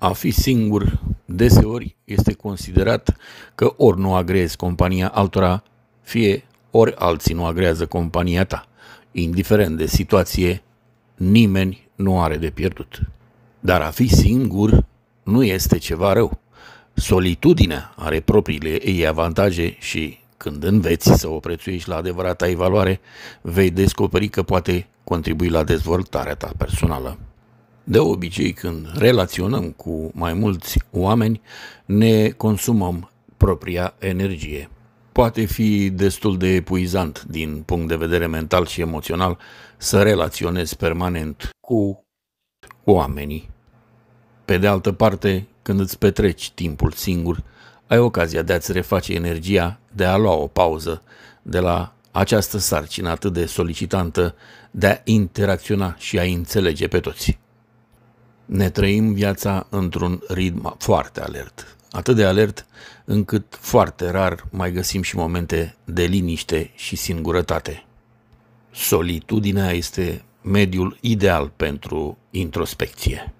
A fi singur deseori este considerat că ori nu agrezi compania altora, fie ori alții nu agrează compania ta. Indiferent de situație, nimeni nu are de pierdut. Dar a fi singur nu este ceva rău. Solitudinea are propriile ei avantaje și când înveți să o prețuiești la adevărata ei valoare, vei descoperi că poate contribui la dezvoltarea ta personală. De obicei, când relaționăm cu mai mulți oameni, ne consumăm propria energie. Poate fi destul de epuizant din punct de vedere mental și emoțional să relaționezi permanent cu oamenii. Pe de altă parte, când îți petreci timpul singur, ai ocazia de a-ți reface energia de a lua o pauză de la această sarcină atât de solicitantă de a interacționa și a înțelege pe toți ne trăim viața într-un ritm foarte alert. Atât de alert încât foarte rar mai găsim și momente de liniște și singurătate. Solitudinea este mediul ideal pentru introspecție.